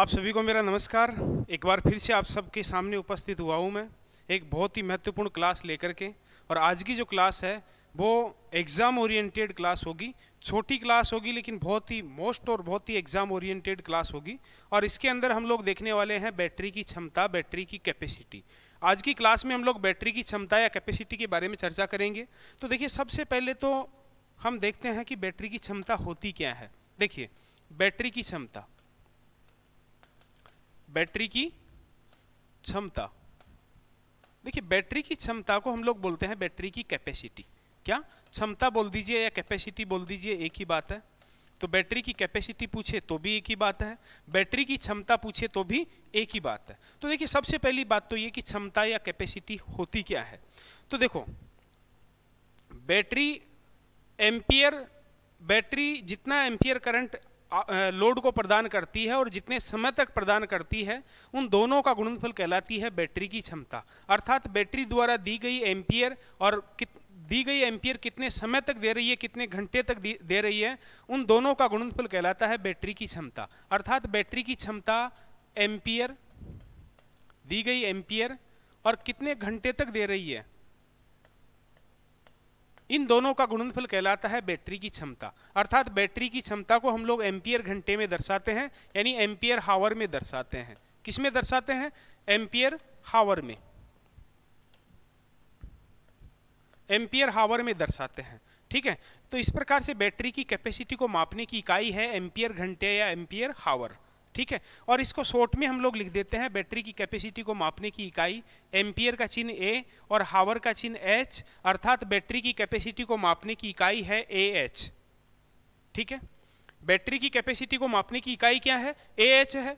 आप सभी को मेरा नमस्कार एक बार फिर से आप सबके सामने उपस्थित हुआ हूँ मैं एक बहुत ही महत्वपूर्ण क्लास लेकर के और आज की जो क्लास है वो एग्ज़ाम ओरिएंटेड क्लास होगी छोटी क्लास होगी लेकिन बहुत ही मोस्ट और बहुत ही एग्ज़ाम ओरिएंटेड क्लास होगी और इसके अंदर हम लोग देखने वाले हैं बैटरी की क्षमता बैटरी की कैपेसिटी आज की क्लास में हम लोग बैटरी की क्षमता या कैपेसिटी के बारे में चर्चा करेंगे तो देखिए सबसे पहले तो हम देखते हैं कि बैटरी की क्षमता होती क्या है देखिए बैटरी की क्षमता बैटरी की क्षमता देखिए बैटरी की क्षमता को हम लोग बोलते हैं बैटरी की कैपेसिटी क्या क्षमता बोल दीजिए या कैपेसिटी बोल दीजिए एक ही बात है तो बैटरी की कैपेसिटी पूछे तो भी एक ही बात है बैटरी की क्षमता पूछे तो भी एक ही बात है तो देखिए सबसे पहली बात तो ये कि क्षमता या कैपेसिटी होती क्या है तो देखो बैटरी एम्पियर बैटरी जितना एम्पियर करंट लोड को प्रदान करती है और जितने समय तक प्रदान करती है उन दोनों का गुणनफल कहलाती है बैटरी की क्षमता अर्थात बैटरी द्वारा दी गई एम्पियर और कित दी गई एम्पियर कितने समय तक दे रही है कितने घंटे तक दे रही है उन दोनों का गुणनफल कहलाता है बैटरी की क्षमता अर्थात बैटरी की क्षमता एम्पियर दी गई एम्पियर और कितने घंटे तक दे रही है इन दोनों का गुणनफल कहलाता है बैटरी की क्षमता अर्थात बैटरी की क्षमता को हम लोग एम्पियर घंटे में दर्शाते हैं यानी एम्पियर हावर में दर्शाते हैं किस में दर्शाते हैं एम्पियर हावर में एम्पियर हावर में दर्शाते हैं ठीक है तो इस प्रकार से बैटरी की कैपेसिटी को मापने की इकाई है एम्पियर घंटे या एम्पियर हावर ठीक है और इसको शॉर्ट में हम लोग लिख देते हैं बैटरी की कैपेसिटी को मापने की इकाई एम्पियर का चिन्ह ए और हावर का चिन्ह एच अर्थात बैटरी की कैपेसिटी को मापने की इकाई है ए एच ठीक है बैटरी की कैपेसिटी को मापने की इकाई क्या है ए एच है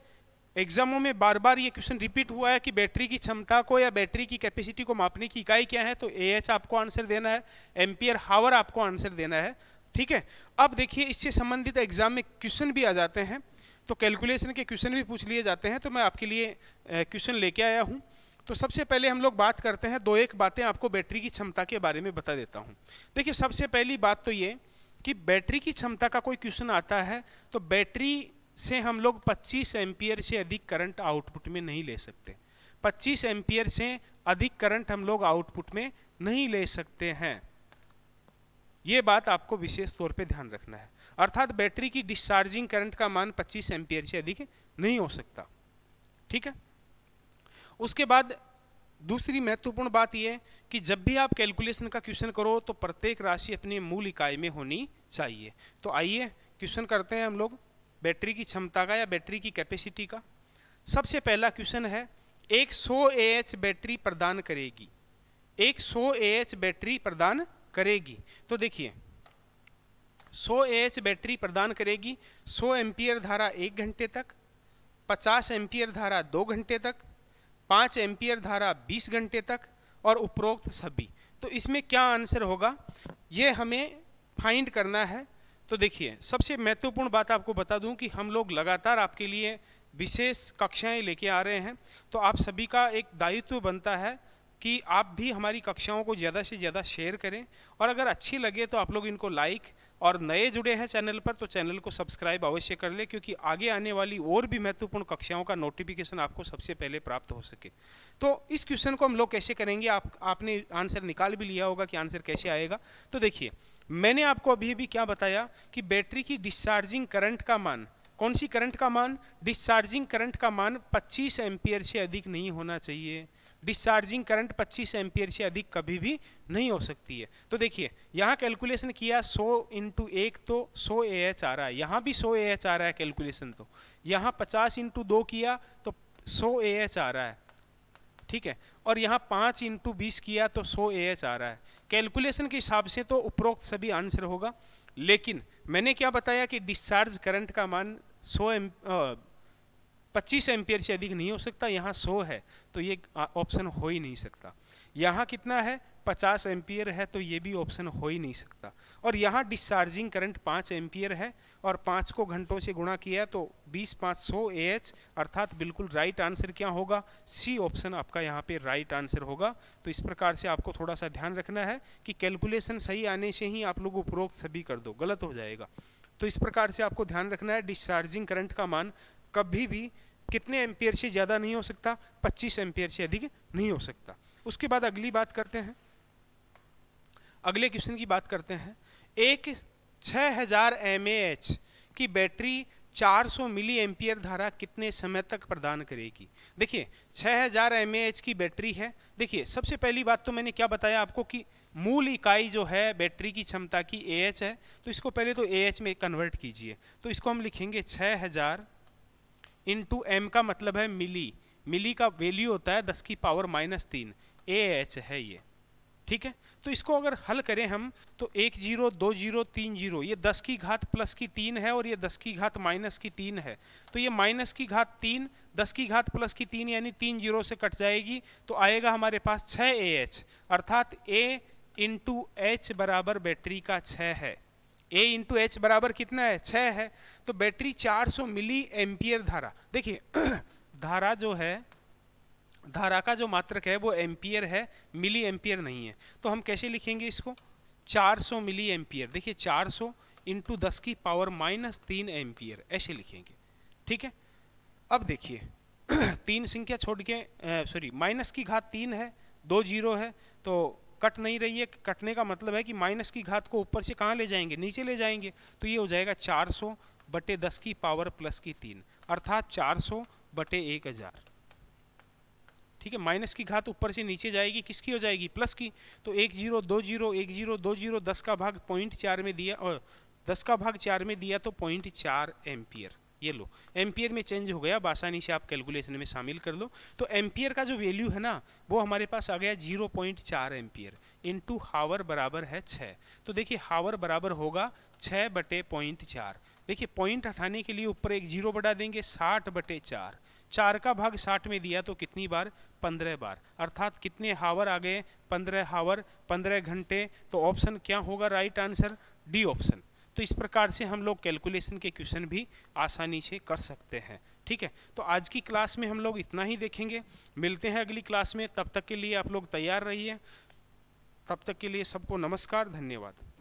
एग्जामों में बार बार ये क्वेश्चन रिपीट हुआ है कि बैटरी की क्षमता को या बैटरी की कैपेसिटी को मापने की इकाई क्या है तो ए एच आपको आंसर देना है एम्पियर हावर आपको आंसर देना है ठीक है अब देखिए इससे संबंधित एग्जाम में क्वेश्चन भी आ जाते हैं तो कैलकुलेशन के क्वेश्चन भी पूछ लिए जाते हैं तो मैं आपके लिए क्वेश्चन लेके आया हूँ तो सबसे पहले हम लोग बात करते हैं दो एक बातें आपको बैटरी की क्षमता के बारे में बता देता हूँ देखिए सबसे पहली बात तो ये कि बैटरी की क्षमता का कोई क्वेश्चन आता है तो बैटरी से हम लोग 25 एम्पियर से अधिक करंट आउटपुट में नहीं ले सकते 25 एम्पियर से अधिक करंट हम लोग आउटपुट में नहीं ले सकते हैं ये बात आपको विशेष तौर पे ध्यान रखना है अर्थात बैटरी की डिस्चार्जिंग करंट का मान 25 एम्पियर से अधिक नहीं हो सकता ठीक है उसके बाद दूसरी महत्वपूर्ण बात यह कि जब भी आप कैलकुलेशन का क्वेश्चन करो तो प्रत्येक राशि अपनी मूल इकाई में होनी चाहिए तो आइए क्वेश्चन करते हैं हम लोग बैटरी की क्षमता का या बैटरी की कैपेसिटी का सबसे पहला क्वेश्चन है एक सौ ए एच बैटरी प्रदान करेगी एक सौ ए एच बैटरी प्रदान करेगी तो देखिए 100 एच बैटरी प्रदान करेगी 100 एम्पियर धारा एक घंटे तक 50 एम्पियर धारा दो घंटे तक 5 एम्पियर धारा 20 घंटे तक और उपरोक्त सभी तो इसमें क्या आंसर होगा ये हमें फाइंड करना है तो देखिए सबसे महत्वपूर्ण बात आपको बता दूं कि हम लोग लगातार आपके लिए विशेष कक्षाएं लेके आ रहे हैं तो आप सभी का एक दायित्व बनता है कि आप भी हमारी कक्षाओं को ज़्यादा से ज़्यादा शेयर करें और अगर अच्छी लगे तो आप लोग इनको लाइक और नए जुड़े हैं चैनल पर तो चैनल को सब्सक्राइब अवश्य कर लें क्योंकि आगे आने वाली और भी महत्वपूर्ण कक्षाओं का नोटिफिकेशन आपको सबसे पहले प्राप्त हो सके तो इस क्वेश्चन को हम लोग कैसे करेंगे आप आपने आंसर निकाल भी लिया होगा कि आंसर कैसे आएगा तो देखिए मैंने आपको अभी भी क्या बताया कि बैटरी की डिस्चार्जिंग करंट का मान कौन सी करंट का मान डिस्चार्जिंग करंट का मान 25 एम्पियर से अधिक नहीं होना चाहिए डिस्चार्जिंग करंट 25 एम्पियर से अधिक कभी भी नहीं हो सकती है तो देखिए यहाँ कैलकुलेशन किया 100 इंटू एक तो 100 ए एच आ रहा है यहाँ भी 100 ए एच आ रहा है कैलकुलेशन तो यहाँ 50 इंटू दो किया तो 100 ए एच आ रहा है ठीक है और यहाँ 5 इंटू बीस किया तो 100 ए एच आ रहा है कैलकुलेशन के हिसाब से तो उपरोक्त सभी आंसर होगा लेकिन मैंने क्या बताया कि डिस्चार्ज करंट का मान सौ एम पच्चीस एम्पियर से अधिक नहीं हो सकता यहाँ सौ है तो ये ऑप्शन हो ही नहीं सकता यहाँ कितना है पचास एम्पियर है तो ये भी ऑप्शन हो ही नहीं सकता और यहाँ डिस्चार्जिंग करंट पाँच एम्पियर है और पाँच को घंटों से गुणा किया तो बीस पाँच सौ ए एच अर्थात बिल्कुल राइट आंसर क्या होगा सी ऑप्शन आपका यहाँ पे राइट आंसर होगा तो इस प्रकार से आपको थोड़ा सा ध्यान रखना है कि कैलकुलेशन सही आने से ही आप लोग उपरोक्त सभी कर दो गलत हो जाएगा तो इस प्रकार से आपको ध्यान रखना है डिस्चार्जिंग करंट का मान कभी भी कितने एम्पियर से ज़्यादा नहीं हो सकता 25 एम्पियर से अधिक नहीं हो सकता उसके बाद अगली बात करते हैं अगले क्वेश्चन की बात करते हैं एक 6000 हज़ार की बैटरी 400 मिली एम्पियर धारा कितने समय तक प्रदान करेगी देखिए 6000 हज़ार की बैटरी है देखिए सबसे पहली बात तो मैंने क्या बताया आपको कि मूल इकाई जो है बैटरी की क्षमता की ए है तो इसको पहले तो ए में कन्वर्ट कीजिए तो इसको हम लिखेंगे छः हज़ार इन टू एम का मतलब है मिली मिली का वैल्यू होता है दस की पावर माइनस तीन ए एच है ये ठीक है तो इसको अगर हल करें हम तो एक जीरो दो जीरो तीन जीरो ये दस की घात प्लस की तीन है और ये दस की घात माइनस की तीन है तो ये माइनस की घात तीन दस की घात प्लस की तीन यानी तीन जीरो से कट जाएगी तो आएगा हमारे पास छः ए एच अर्थात ए इंटू एच बराबर बैटरी का छः है ए इंटू एच बराबर कितना है छः है तो बैटरी 400 मिली एम्पियर धारा देखिए धारा जो है धारा का जो मात्रक है वो एम्पियर है मिली एम्पियर नहीं है तो हम कैसे लिखेंगे इसको 400 मिली एम्पियर देखिए 400 सौ इंटू दस की पावर माइनस तीन एम्पियर ऐसे लिखेंगे ठीक है अब देखिए तीन संख्या छोड़ के सॉरी माइनस की घात तीन है दो जीरो है तो कट नहीं रही है कटने का मतलब है कि माइनस की घात को ऊपर से कहाँ ले जाएंगे नीचे ले जाएंगे तो ये हो जाएगा 400 बटे दस की पावर प्लस की तीन अर्थात 400 बटे एक हज़ार ठीक है माइनस की घात ऊपर से नीचे जाएगी किसकी हो जाएगी प्लस की तो एक जीरो दो जीरो एक जीरो दो जीरो दस का भाग पॉइंट चार में दिया और दस का भाग चार में दिया तो पॉइंट चार एम्पियर ये लो एम्पियर में चेंज हो गया बासानी से आप कैलकुलेशन में शामिल कर लो तो एम्पियर का जो वैल्यू है ना वो हमारे पास आ गया जीरो पॉइंट चार एम्पियर इंटू हावर बराबर है छः तो देखिए हावर बराबर होगा छः बटे पॉइंट चार देखिए पॉइंट हटाने के लिए ऊपर एक जीरो बढ़ा देंगे साठ बटे चार चार का भाग साठ में दिया तो कितनी बार पंद्रह बार अर्थात कितने हावर आ गए पंद्रह हावर पंद्रह घंटे तो ऑप्शन क्या होगा राइट आंसर डी ऑप्शन तो इस प्रकार से हम लोग कैलकुलेशन के क्वेश्चन भी आसानी से कर सकते हैं ठीक है तो आज की क्लास में हम लोग इतना ही देखेंगे मिलते हैं अगली क्लास में तब तक के लिए आप लोग तैयार रहिए तब तक के लिए सबको नमस्कार धन्यवाद